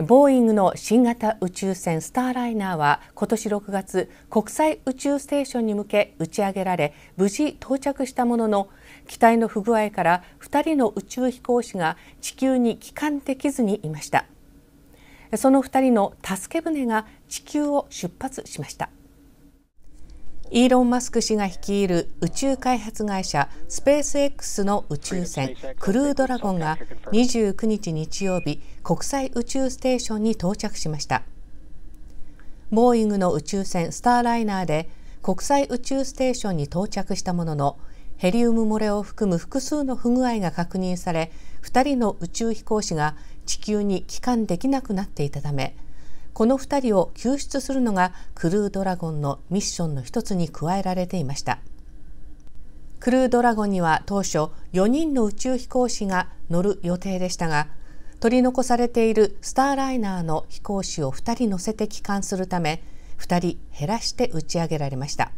ボーイングの新型宇宙船スターライナーは今年6月国際宇宙ステーションに向け打ち上げられ無事到着したものの機体の不具合から2人の宇宙飛行士が地球に帰還できずにいましたその2人の助け船が地球を出発しましたイーロン・マスク氏が率いる宇宙開発会社スペース X の宇宙船クルードラゴンが29日日曜日国際宇宙ステーションに到着しましたボーイングの宇宙船スターライナーで国際宇宙ステーションに到着したもののヘリウム漏れを含む複数の不具合が確認され2人の宇宙飛行士が地球に帰還できなくなっていたためこの2人を救出するのがクルードラゴンのミッションの一つに加えられていましたクルードラゴンには当初4人の宇宙飛行士が乗る予定でしたが取り残されているスターライナーの飛行士を2人乗せて帰還するため2人減らして打ち上げられました。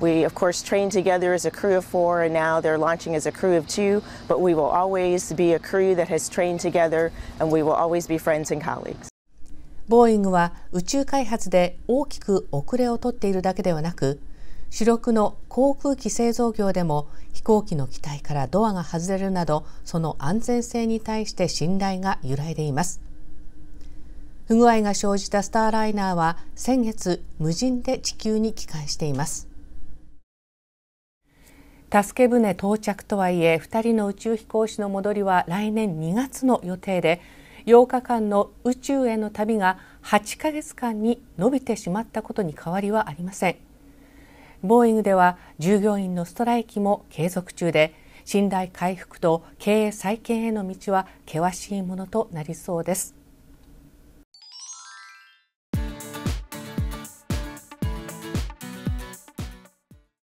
We, of course, trained together as a crew of four, and now they're launching as a crew of two. But we will always be a crew that has trained together, and we will always be friends and colleagues. ボーイングは宇宙開発で大きく遅れをとっているだけではなく主力の航空機製造業でも飛行機の機体からドアが外れるなどその安全性に対して信頼が揺らいでいます不具合が生じたスターライナーは先月無人で地球に帰還しています助け船到着とはいえ2人の宇宙飛行士の戻りは来年2月の予定で8日間の宇宙への旅が8ヶ月間に伸びてしまったことに変わりはありませんボーイングでは従業員のストライキも継続中で信頼回復と経営再建への道は険しいものとなりそうです